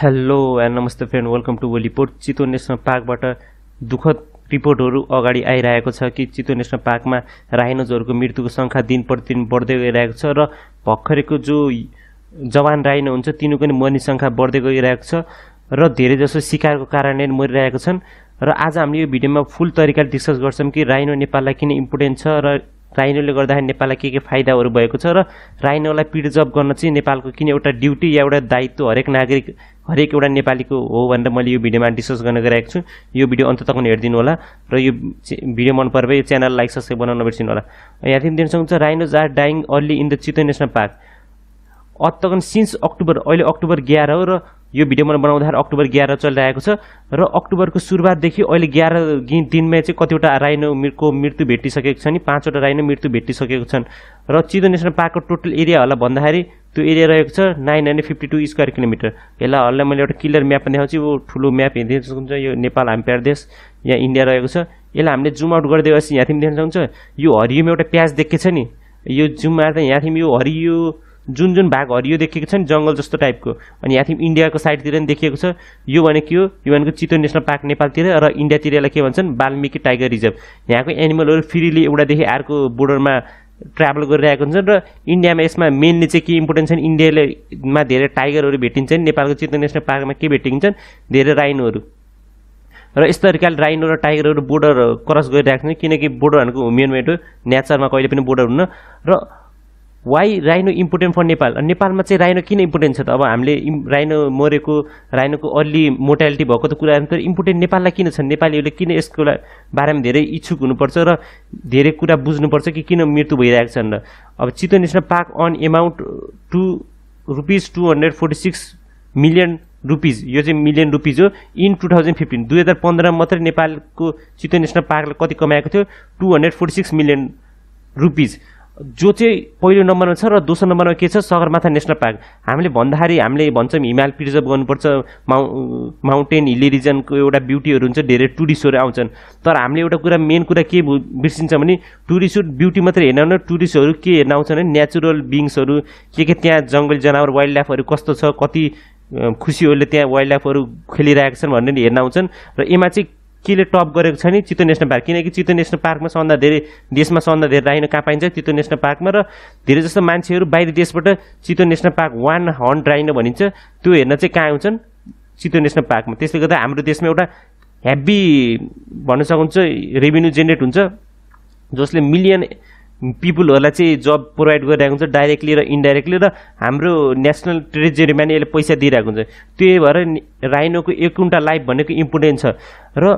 hello and नमस्ते friend welcome to वेलिपोर्ट Chitwan national पार्कबाट दुःखद रिपोर्टहरू अगाडि आइरहेको छ कि चितवन नेसनल पार्कमा राइनोजहरूको मृत्युको सङ्ख्या दिन प्रतिदिन बढ्दै गइरहेको छ र भर्खरेको जो जवान राइनो हुन्छ तिनीहरूको पनि मर्ने सङ्ख्या बढ्दै गइरहेको छ र धेरैजसो सिकारको कारणले मरिरहेको छन् र आज हामीले यो भिडियोमा फुल तरिकाले डिस्कस गर्छौँ कि राइनो नेपाललाई किन इम्पोर्टेन्ट छ र राइनोले गर्दाखेरि नेपाललाई के के फाइदाहरू भएको छ र राइनोलाई पिडजप गर्न चाहिँ नेपालको किन एउटा ड्युटी या एउटा दायित्व हरेक नागरिक हरेक एउटा नेपालीको हो भनेर मैले यो भिडियोमा डिस्कस गर्न गइरहेको छु यो भिडियो पनि हेरिदिनु होला र यो भिडियो मन पर्यो यो च्यानल लाइक सब्सक्राइब बनाउन नबिर्सिनु होला यहाँदेखि दिन सक्नुहुन्छ rhinos are dying early in the Chitwan national park अन्तकन सिन्स अक्टोबर अहिले अक्टोबर एघार हो र यो भिडियो मैले बनाउँदाखेरि अक्टोबर एघार चलिरहेको छ र अक्टोबरको सुरुवातदेखि अहिले एघार दिनमै चाहिँ कतिवटा राइनोको मृत्यु भेटिसकेको छ नि पाँचवटा राइनो मृत्यु भेटिसकेको छन् र चितवन नेसनल पार्कको टोटल एरिया होला भन्दाखेरि त्यो एरिया रहेको छ nine hundred fifty two square kilometre यसलाई हल्ला मैले एउटा क्लियर म्याप देखाउँछु यो ठुलो म्याप हेरिदिनु सक्नुहुन्छ यो नेपाल प्यार देश यहाँ इन्डिया रहेको छ यसलाई हामीले जुम आउट गरिदिएपछि यहाँ तिमी देख्न सक्नुहुन्छ यो हरियोमा एउटा प्याज देखेको छ नि यो जुम आएर यहाँ थिम यो हरियो जुन जुन भाग हरियो देखेको छ नि जङ्गल जस्तो टाइपको अनि यहाँ थिम इन्डियाको साइडतिर पनि देखिएको छ यो भनेको के हो यो भनेको चितवन नेसनल पार्क नेपालतिर र इन्डियातिर यसलाई के भन्छन् वाल्मिकी टाइगर रिजर्भ यहाँको एनिमलहरू फ्रिली एउटादेखि अर्को बोर्डरमा ट्राभल गरिरहेको हुन्छन् र इन्डियामा यसमा मेनली चाहिँ के इम्पोर्टेन्ट छन् इन्डियामा धेरै टाइगरहरू भेटिन्छन् नेपालको चितवन नेसनल पार्कमा के भेटिन्छन् धेरै राइनोहरू र यस्तो तरिकाले राइनो र टाइगरहरू बोर्डर क्रस गरिरहेको छन् किनकि बोर्डर भनेको ह्युमेन हो नेचरमा कहिले पनि बोर्डर हुन्न र why rhino important for Nepal अनि नेपालमा चाहिँ राइनो किन इम्पोर्टेन्ट छ त अब हामीले राइनो मरेको राइनोको अर्ली मोर्टालिटी भएको त कुराहरू तर इम्पोर्टेन्ट नेपाललाई किन छ नेपालीहरूले किन यसको बारेमा धेरै इच्छुक हुनुपर्छ र धेरै कुरा बुझ्नुपर्छ कि किन मृत्यु भइरहेको छन् र अब Chitwan national park an amount to rupees two hundred forty six million rupees यो चाहिँ मिलियन रुपिज हो इन टु थाउजन्ड फिफ्टिन दुई हजार पन्ध्रमा मात्रै नेपालको चितवन नेसनल पार्कले कति कमाएको थियो two hundred forty six million rupees जो चाहिँ पहिलो नम्बरमा छ र दोस्रो नम्बरमा के छ सगरमाथा नेसनल पार्क हामीले भन्दाखेरि हामीले भन्छौँ हिमाल प्रिजर्भ गर्नुपर्छ माउ माउन्टेन हिल्ली रिजनको एउटा ब्युटीहरू हुन्छ धेरै टुरिस्टहरू आउँछन् तर हामीले एउटा कुरा मेन कुरा के बिर्सिन्छ भने टुरिस्ट ब्युटी मात्रै हेर्न टुरिस्टहरू के हेर्न आउँछन् भने नेचुरल बिङ्सहरू के के त्यहाँ जङ्गली जनावर वाइल्ड लाइफहरू कस्तो छ कति खुसीहरूले त्यहाँ वाइल्ड लाइफहरू खेलिरहेका छन् भनेर हेर्न आउँछन् र यसमा चाहिँ केले टप गरेको छ नि चितवन नेसनल पार्क किनकि चितो नेसनल पार्कमा सन्दा धेरै देशमा सन्दा धेरै राइनो कहाँ पाइन्छ चितो नेसनल पार्कमा र धेरै जस्तो मान्छेहरू बाहिर देशबाट Chitwan national park one horned rhino भनिन्छ त्यो हेर्न चाहिँ कहाँ आउँछन् चितो नेसनल पार्कमा त्यसले गर्दा हाम्रो देशमा एउटा हेभी भन्न सक्नुहुन्छ रेभिन्यू जेनेरेट हुन्छ जसले मिलियन पिपुलहरूलाई चाहिँ जब प्रोभाइड गरिरहेको हुन्छ डाइरेक्टली र इन्डाइरेक्टली र हाम्रो नेसनल ट्रेजरीमा नै यसले पैसा दिइरहेको हुन्छ त्यही भएर राइनोको एक कुन्टा लाइफ भनेको इम्पोर्टेन्ट छ र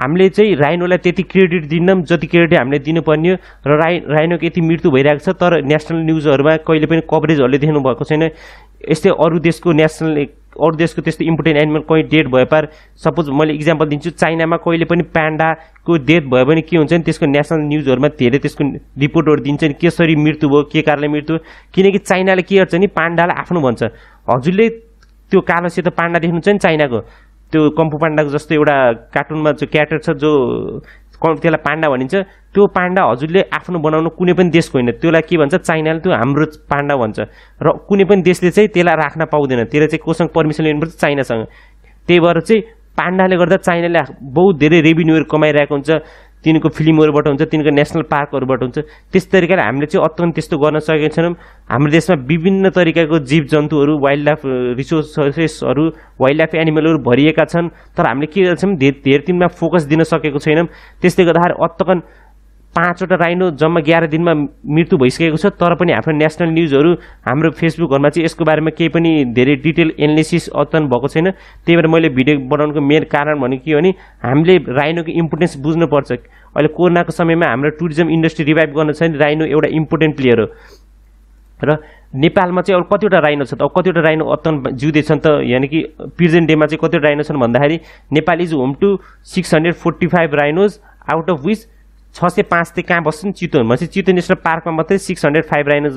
हामीले चाहिँ राइनोलाई त्यति क्रेडिट दिन्नौँ जति क्रेडिट हामीले दिनुपर्ने हो र राइ राइनोको यति मृत्यु भइरहेको छ तर नेसनल न्युजहरूमा कहिले पनि कभरेजहरूले देख्नु भएको छैन यस्तै अरू देशको नेसनल अरू देशको त्यस्तो इम्पोर्टेन्ट एनिमल कहीँ डेड भए पार सपोज मैले इक्जाम्पल दिन्छु चाइनामा कहिले पनि प्यान्डाको डेथ भयो भने के हुन्छ नि त्यसको नेसनल न्युजहरूमा धेरै त्यसको रिपोर्टहरू दिन्छ नि कसरी मृत्यु भयो के कारणले मृत्यु किनकि चाइनाले के गर्छ नि पाण्डालाई आफ्नो भन्छ हजुरले त्यो कालो सेतो पाण्डा देख्नुहुन्छ नि चाइनाको त्यो कम्पु पाण्डाको जस्तो एउटा कार्टुनमा जो क्यारेक्टर छ जो त्यसलाई पाण्डा भनिन्छ त्यो पाण्डा हजुरले आफ्नो बनाउनु कुनै पनि देशको होइन त्यसलाई के भन्छ चाइनाले त्यो हाम्रो पाण्डा भन्छ र कुनै पनि देशले चाहिँ त्यसलाई राख्न पाउँदैन त्यसलाई चाहिँ कोसँग पर्मिसन लिनुपर्छ चाइनासँग त्यही भएर चाहिँ पाण्डाले गर्दा चाइनाले बहुत धेरै रेभिन्यूहरू कमाइरहेको हुन्छ तिनको फिल्महरूबाट हुन्छ तिनको नेसनल पार्कहरूबाट हुन्छ त्यस तरिकाले हामीले चाहिँ अत्यन्त त्यस्तो गर्न सकेका छैनौँ हाम्रो देशमा विभिन्न तरिकाको जीव जन्तुहरू वाइल्ड लाइफ रिसोर्सेसहरू वाइल्ड लाइफ एनिमलहरू भरिएका छन् तर हामीले के गर्छौँ धेर तिनमा फोकस दिन सकेको छैनौँ त्यसले गर्दाखेरि अत्तकन पाँचवटा राइनो जम्मा एघार दिनमा मृत्यु भइसकेको छ तर पनि हाम्रो नेसनल न्युजहरू हाम्रो फेसबुकहरूमा चाहिँ यसको बारेमा केही पनि धेरै डिटेल एनालिसिस अध्ययन भएको छैन त्यही भएर मैले भिडियो बनाउनुको मेन कारण भनेको के हो भने हामीले राइनोको इम्पोर्टेन्स बुझ्नुपर्छ अहिले कोरोनाको समयमा हाम्रो टुरिज्म इन्डस्ट्री रिभाइभ गर्न छैन राइनो एउटा इम्पोर्टेन्ट प्लेयर हो र नेपालमा चाहिँ अब कतिवटा राइनो छ त अब कतिवटा राइनो अत्तन जिउँदैछन् त यानि कि प्रेजेन्ट डेमा चाहिँ कतिवटा राइनो छन् भन्दाखेरि Nepal is home to six hundred forty five rhinos out of which छ सय पाँच चाहिँ कहाँ बस्छन् चितवन भनेपछि चितवन नेसनल पार्कमा मात्रै सिक्स हन्ड्रेड फाइभ राइनो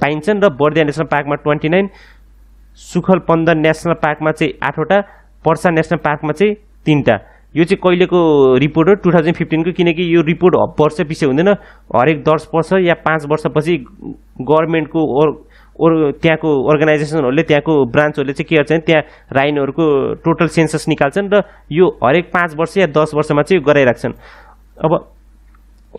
पाइन्छन् र बर्दिया नेसनल पार्कमा ट्वेन्टी नाइन सुखल नेसनल पार्कमा चाहिँ आठवटा पर्सा नेसनल पार्कमा चाहिँ तिनवटा यो चाहिँ कहिलेको रिपोर्ट हो टु थाउजन्ड फिफ्टिनको किनकि यो रिपोर्ट वर्ष पछि हुँदैन हरेक दस वर्ष या पाँच वर्षपछि गभर्मेन्टको ओर ओर त्यहाँको अर्गनाइजेसनहरूले त्यहाँको ब्रान्चहरूले चाहिँ के गर्छन् त्यहाँ राइनहरूको टोटल सेन्सस निकाल्छन् र यो हरेक पाँच वर्ष या दस वर्षमा चाहिँ गराइराख्छन् अब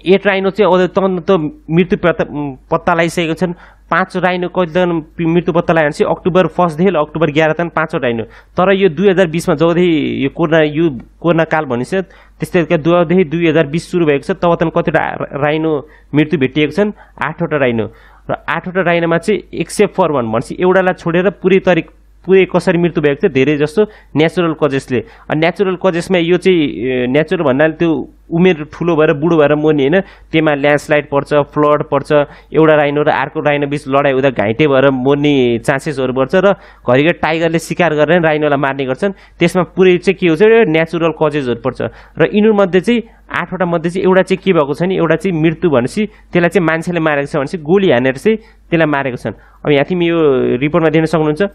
एट राइनो चाहिँ अझ त मृत्यु पत्ता लगाइसकेको छन् पाँच राइनो कहिलेदेखि मृत्यु पत्ता लगायो भने चाहिँ अक्टोबर फर्स्टदेखि अक्टोबर त पाँचवटा राइनो तर यो दुई हजार बिसमा जबदेखि यो कोरोना यो कोरोना काल भनिन्छ त्यस्तै जबदेखि दुई हजार बिस सुरु भएको छ तब त कतिवटा राइनो मृत्यु भेटिएको छन् आठवटा राइनो र आठवटा राइनोमा चाहिँ एक्सेप्ट फर वान भनेपछि एउटालाई छोडेर पुरै तरिक पुरै कसरी मृत्यु भएको थियो धेरै जस्तो नेचुरल कजेसले नेचुरल कजेसमा यो चाहिँ नेचुरल भन्नाले त्यो उमेर ठुलो भएर बुढो भएर मर्ने होइन त्यहीमा ल्यान्डस्लाइड पर्छ फ्लड पर्छ एउटा राइनो र अर्को राइनो बिच लडाइँ हुँदा घाइते भएर मर्ने चान्सेसहरू बढ्छ र घरिघरि टाइगरले शिकार गरेर राइनोलाई मार्ने गर्छन् त्यसमा पुरै चाहिँ के हुन्छ एउटा नेचुरल कजेसहरू पर्छ र यिनीहरूमध्ये चाहिँ आठवटा मध्ये चाहिँ एउटा चाहिँ के भएको छ भने एउटा चाहिँ मृत्यु भनेपछि त्यसलाई चाहिँ मान्छेले मारेको छ भनेपछि गोली हानेर चाहिँ त्यसलाई मारेको छन् अब यहाँ तिमी यो रिपोर्टमा दिन सक्नुहुन्छ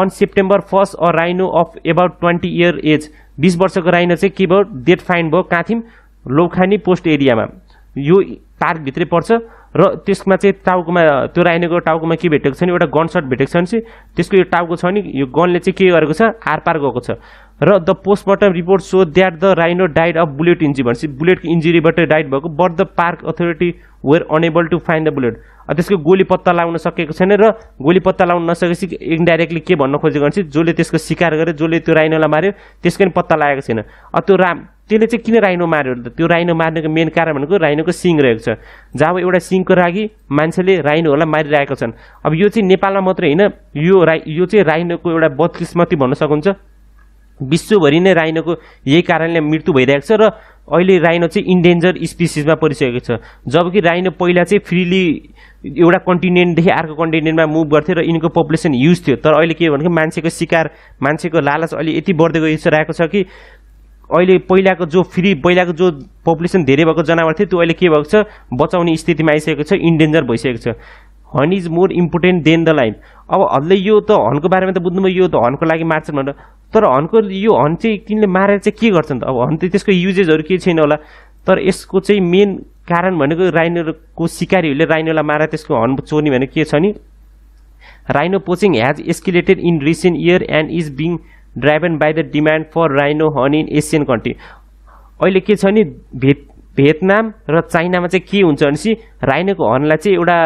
on September first a rhino of about twenty year age बिस वर्षको राइना चाहिँ के भयो डेट फाइन भयो काथिम लोखानी पोस्ट एरियामा यो पार्कभित्रै पर्छ र त्यसमा चाहिँ टाउकोमा त्यो राइनको टाउकोमा के भेटेको छ भने एउटा गन सट भेटेको छ भने चाहिँ त्यसको यो टाउको छ नि यो गनले चाहिँ के गरेको छ आर पार गएको छ र the postmortem report so that the rhino died of bullet injury भनेपछि बुलेटको इन्जुरीबाट डाइड भएको but the park authority were unable to find the bullet त्यसको गोली पत्ता लगाउन सकेको छैन र गोली पत्ता लगाउन नसकेपछि इन्डाइरेक्टली के भन्न खोजेको भनेपछि जसले त्यसको सिकार गरे जसले त्यो राइनोलाई मार्यो त्यसको पनि पत्ता लागेको छैन त्यो राम त्यसले चाहिँ किन राइनो मार्यो त त्यो राइनो मार्नेको मेन कारण भनेको राइनोको सिङ रहेको छ जहाँ एउटा सिङको लागि मान्छेले राइनोहरूलाई मारिरहेका छन् अब यो चाहिँ नेपालमा मात्रै होइन यो राई यो चाहिँ राइनोको एउटा बदकिस्मती भन्न सकिन्छ विश्वभरि नै राइनोको यही कारणले मृत्यु भइरहेको छ र अहिले राइनो चाहिँ इन्डेन्जर स्पिसिसमा परिसकेको छ जबकि राइनो पहिला चाहिँ फ्रिली एउटा कन्टिनेन्टदेखि अर्को कन्टिनेन्टमा मुभ गर्थ्यो र यिनको पपुलेसन युज थियो तर अहिले के भनेको मान्छेको शिकार मान्छेको लालच अहिले यति बढ्दै रहेको छ कि अहिले पहिलाको जो फ्री पहिलाको जो पपुलेसन धेरै भएको जनावर थियो त्यो अहिले के भएको छ बचाउने स्थितिमा आइसकेको छ इन्डेन्जर भइसकेको छ horn is more important than the life अब हल्लै यो त हनको बारेमा त बुझ्नुभयो यो त हनको लागि मार्छ भनेर तर हनको यो हन चाहिँ तिनले मारेर चाहिँ के गर्छन् त अब हन त त्यसको युजेजहरू केही छैन होला तर यसको चाहिँ मेन कारण भनेको राइनोको सिकारीहरूले राइनोलाई मारेर त्यसको हन चोर्ने भनेको के छ नि rhino poaching has escalated in recent year and is being driven by the demand for rhino horn in Asian country अहिले के छ नि भेट भियतनाम र चाइनामा चाहिँ के हुन्छ भनेपछि राइनोको हर्नलाई चाहिँ एउटा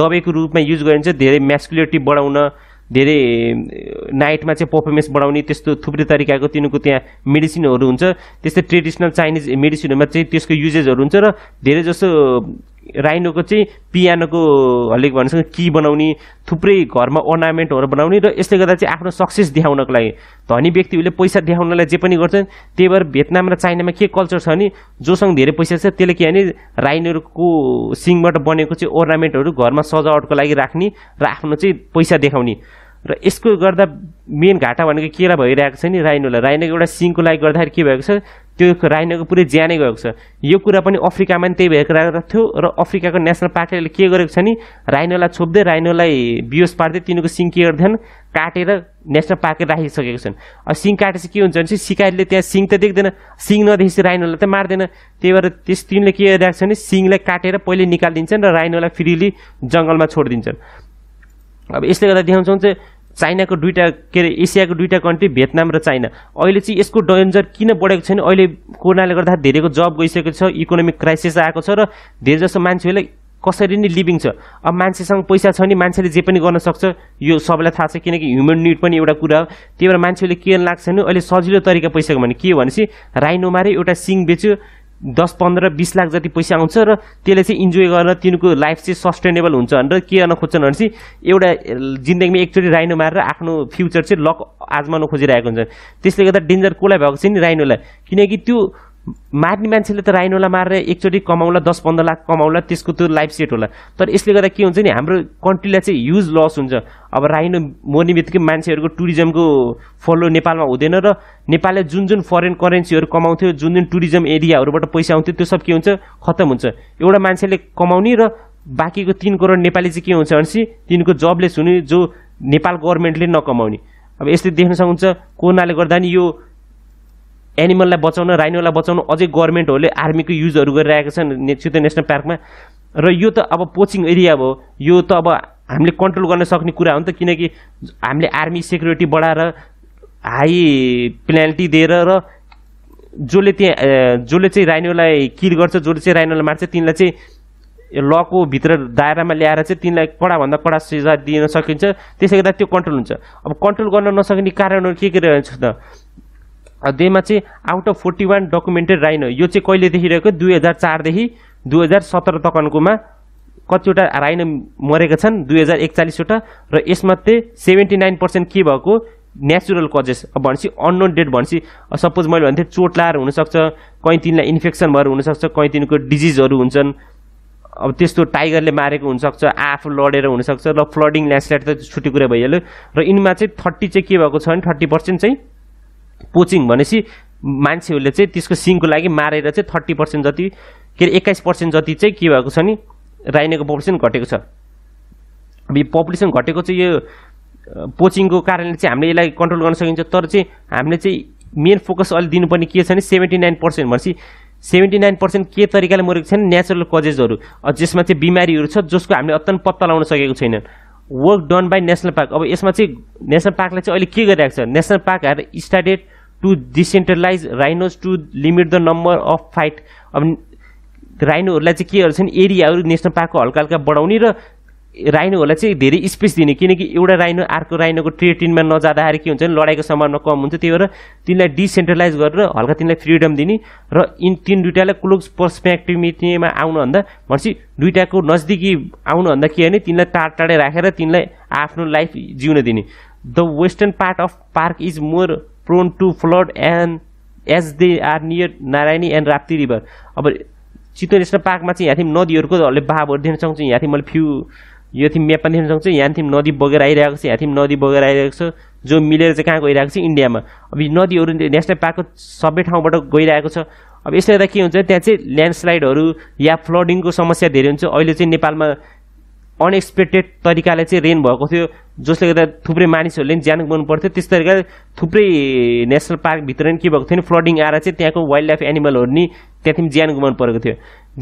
दबाईको रूपमा युज गरिन्छ धेरै म्यास्कुलिटी बढाउन धेरै नाइटमा चाहिँ पर्फर्मेन्स बढाउने त्यस्तो थुप्रै तरिकाको तिनीहरूको त्यहाँ मेडिसिनहरू हुन्छ त्यस्तै ट्रेडिसनल चाइनिज मेडिसिनहरूमा चाहिँ त्यसको युजेजहरू हुन्छ र धेरै जसो राइनोको चाहिँ पियानोको हल्लेक भन्नुसँग कि बनाउने थुप्रै घरमा अर्नामेन्टहरू बनाउने र यसले गर्दा चाहिँ आफ्नो सक्सेस देखाउनको लागि धनी व्यक्तिहरूले पैसा देखाउनलाई जे पनि गर्छन् त्यही भएर भियतनाम र चाइनामा के कल्चर छ भने जोसँग धेरै पैसा छ त्यसले के भने राइनोहरूको सिङबाट बनेको चाहिँ ओर्नामेन्टहरू घरमा सजावटको लागि राख्ने र आफ्नो चाहिँ पैसा देखाउने र यसको गर्दा मेन घाटा भनेको केलाई भइरहेको छ नि राइनोलाई राइनोको एउटा सिङको लागि गर्दाखेरि के भएको छ त्यो राइनोको पुरै ज्यानै गएको छ यो कुरा पनि अफ्रिकामा पनि त्यही भएको राखेर थियो र अफ्रिकाको नेसनल पार्टीले के गरेको छ नि राइनोलाई छोप्दै राइनोलाई बियोस पार्दै तिनीहरूको सिङ के गर्थेन काटेर नेसनल पार्कै राखिसकेको छन् अब सिङ काटेपछि के हुन्छ भने चाहिँ सिकारीले त्यहाँ सिङ त देख्दैन सिङ नदेखेपछि राइनोलाई त मार्दैन त्यही भएर त्यस तिनले के गरिरहेको छ भने सिङलाई काटेर पहिले निकालिदिन्छन् र राइनोलाई फ्रिली जङ्गलमा छोडिदिन्छन् अब यसले गर्दा देखाउँछौँ चाहिँ चाइनाको दुईवटा के अरे एसियाको दुईवटा कन्ट्री भियतनाम र चाइना अहिले चाहिँ यसको डेन्जर किन बढेको छैन अहिले कोरोनाले गर्दा धेरैको जब गइसकेको छ इकोनोमिक क्राइसिस आएको छ र धेरै जसो मान्छेहरूलाई कसरी नै लिभिङ छ अब मान्छेसँग पैसा छ नि मान्छेले जे पनि गर्न सक्छ यो सबैलाई थाहा छ किनकि ह्युमन निड पनि एउटा कुरा हो त्यही भएर मान्छेहरूले के लाग्छ भने अहिले सजिलो तरिका पैसाको भने के भनेपछि राइनो मारे एउटा सिङ बेच्यो दस पन्ध्र बिस लाख जति पैसा आउँछ र त्यसले चाहिँ इन्जोय गरेर तिनीहरूको लाइफ चाहिँ सस्टेनेबल हुन्छ भनेर के गर्न खोज्छन् भने चाहिँ एउटा जिन्दगीमा एकचोटि राइनो मारेर आफ्नो फ्युचर चाहिँ लक आजमाउन खोजिरहेको हुन्छ त्यसले गर्दा डेन्जर कसलाई भएको छ नि राइनोलाई किनकि त्यो मार्ने मान्छेले त राइनोलाई मारेर एकचोटि कमाउला दस पन्ध्र लाख कमाउला त्यसको त्यो लाइफ सेट होला तर यसले गर्दा के हुन्छ नि हाम्रो कन्ट्रीलाई चाहिँ ह्युज लस हुन्छ अब राइनो मर्ने बित्तिकै मान्छेहरूको टुरिज्मको फलो नेपालमा हुँदैन र नेपालले जुन जुन फरेन करेन्सीहरू कमाउँथ्यो जुन जुन टुरिज्म एरियाहरूबाट पैसा आउँथ्यो त्यो सब के हुन्छ खत्तम हुन्छ एउटा मान्छेले कमाउने र बाँकीको तिन करोड नेपाली चाहिँ के हुन्छ भनेपछि तिनको जबलेस हुने जो नेपाल गभर्मेन्टले नकमाउने अब यसले देख्न सक्नुहुन्छ कोरोनाले गर्दा नि यो एनिमललाई बचाउन राइनोलाई बचाउन अझै गभर्मेन्टहरूले आर्मीको युजहरू गरिरहेका छन् सिधै नेसनल पार्कमा र यो त अब पोचिङ एरिया भयो यो त अब हामीले कन्ट्रोल गर्न सक्ने कुरा हो नि त किनकि हामीले आर्मी सेक्युरिटी बढाएर हाई पेनाल्टी दिएर र जसले त्यहाँ जसले चाहिँ राइनोलाई किल गर्छ जसले चाहिँ राइनोलाई मार्छ तिनलाई चाहिँ लको भित्र दायरामा ल्याएर चाहिँ तिनलाई कडाभन्दा कडा सजाय दिन सकिन्छ त्यसै गर्दा त्यो कन्ट्रोल हुन्छ अब कन्ट्रोल गर्न नसक्ने कारणहरू के के रहेछ त देमा चाहिँ out of forty one documented rhino यो चाहिँ कहिले देखिरहेको दुई हजार चारदेखि दुई हजार सत्र तकनकोमा कतिवटा राइनो मरेका छन् दुई हजार एकचालिसवटा र यसमध्ये सेभेन्टी नाइन पर्सेन्ट के भएको नेचुरल कजेस भनेपछि अननोन डेड भनेपछि सपोज मैले भन्थेँ चोट लाएर हुनसक्छ कहीँ तिनलाई इन्फेक्सन भएर हुनसक्छ कहीँ तिनको डिजिजहरू हुन्छन् अब त्यस्तो टाइगरले मारेको हुनसक्छ आफू लडेर हुनसक्छ र फ्लडिङ ल्यान्डस्लाइड त छुट्टी कुरा भइहाल्यो र यिनमा चाहिँ थर्टी चाहिँ के भएको छ भने थर्टी पर्सेन्ट चाहिँ पोचिङ भनेपछि मान्छेहरूले चाहिँ त्यसको सिङको लागि मारेर चाहिँ थर्टी पर्सेन्ट जति के अरे एक्काइस पर्सेन्ट जति चाहिँ के भएको छ नि राइनेको पपुलेसन घटेको छ अब यो पपुलेसन घटेको चाहिँ यो पोचिङको कारणले चाहिँ हामीले यसलाई कन्ट्रोल गर्न सकिन्छ तर चाहिँ हामीले चाहिँ मेन फोकस अहिले दिनुपर्ने के छ भने सेभेन्टी नाइन पर्सेन्ट भनेपछि सेभेन्टी नाइन पर्सेन्ट के तरिकाले मरेको छैन नेचुरल कजेसहरू जसमा चाहिँ बिमारीहरू छ जसको हामीले अत्यन्त पत्ता लगाउन सकेको छैनन् work done by national park अब यसमा चाहिँ नेसनल पार्कलाई चाहिँ अहिले के गरिरहेको छ नेसनल पार्क हेर started to decentralize rhinos to limit the number of fight अब राइनोहरूलाई चाहिँ के छन् एरियाहरू नेसनल पार्कको हल्का हल्का बढाउने र राइनोहरूलाई चाहिँ धेरै स्पेस दिने किनकि एउटा राइनो अर्को राइनोको ट्रेटिनमा नजाँदाखेरि के हुन्छ भने लडाइँको सम्भावना कम हुन्छ त्यही भएर तिनलाई डिसेन्ट्रलाइज गरेर हल्का तिनलाई फ्रिडम दिने र इन तिन दुइटालाई क्लोज पर्सपेक्टिभमा आउनुभन्दा भनेपछि दुइटाको नजदिकी आउनुभन्दा के भने तिनलाई टाढ टाढै राखेर तिनलाई आफ्नो लाइफ जिउन दिने the western part of park is more prone to flood and as they are near Narayani and Rapti river अब चितवन नेसनल पार्कमा चाहिँ यहाँ थियौँ नदीहरूको बाबहरू बाह भरिदिन यहाँ थियौँ मैले फ्यु यो थिम पनि सक्छ यहाँ थिम नदी बगेर आइरहेको छ यहाँ थिम नदी बगेर आइरहेको छ जो मिलेर चाहिँ कहाँ गइरहेको छ इन्डियामा अब यो नदीहरू नेसनल पार्कको सबै ठाउँबाट गइरहेको छ अब यसले गर्दा के हुन्छ त्यहाँ चाहिँ ल्यान्डस्लाइडहरू या फ्लडिङको समस्या धेरै हुन्छ अहिले चाहिँ नेपालमा अनएक्सपेक्टेड तरिकाले चाहिँ रेन भएको थियो जसले गर्दा थुप्रै मानिसहरूले पनि ज्यान गुमाउनु पर्थ्यो त्यस तरिकाले थुप्रै नेसनल पार्कभित्र नि के भएको थियो नि फ्लडिङ आएर चाहिँ त्यहाँको वाइल्ड लाइफ एनिमलहरू नि त्यहाँदेखि ज्यान गुमाउनु परेको थियो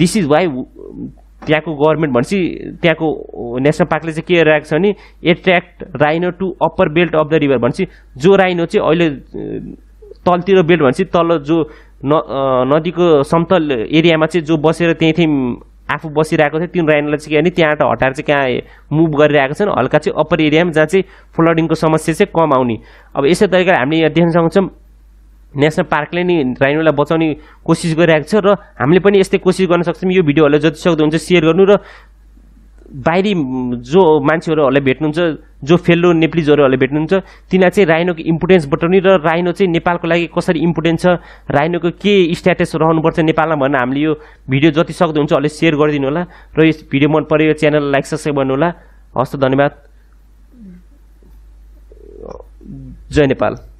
दिस इज वाइ त्यहाँको गभर्मेन्ट भनेपछि त्यहाँको नेसनल पार्कले चाहिँ के राखेको छ भने attract rhino to upper belt of the river भनेपछि जो राइनो चाहिँ अहिले तलतिर बेल्ट भनेपछि तल जो न नदीको समतल एरियामा चाहिँ जो बसेर त्यहीँ आफू बसिरहेको थियो त्यो राइनोलाई चाहिँ के भने त्यहाँबाट हटाएर चाहिँ कहाँ मुभ गरिरहेको छन् हल्का चाहिँ अप्पर एरियामा जहाँ चाहिँ फ्लडिङको समस्या चाहिँ कम आउने अब यसै तरिकाले हामीले यहाँ देख्न सक्छौँ नेसनल पार्कले नै राइनोलाई बचाउने कोसिस गरिरहेको छ र हामीले पनि यस्तै कोसिस गर्न सक्छौँ यो भिडियोहरूलाई जति सक्दो हुन्छ सेयर गर्नु र बाहिरी जो मान्छेहरूलाई भेट्नुहुन्छ जो फेलो नेप्लिजहरूलाई भेट्नुहुन्छ तिनीहरू चाहिँ राइनोको इम्पोर्टेन्स बटाउने र राइनो चाहिँ नेपालको लागि कसरी इम्पोर्टेन्ट छ राइनोको के स्ट्याटस रहनुपर्छ नेपालमा भनेर हामीले यो भिडियो जति सक्दो हुन्छ अलिक सेयर गरिदिनु होला र यस भिडियो मन पऱ्यो च्यानल लाइक सब्सक्राइब होला हस्त धन्यवाद जय नेपाल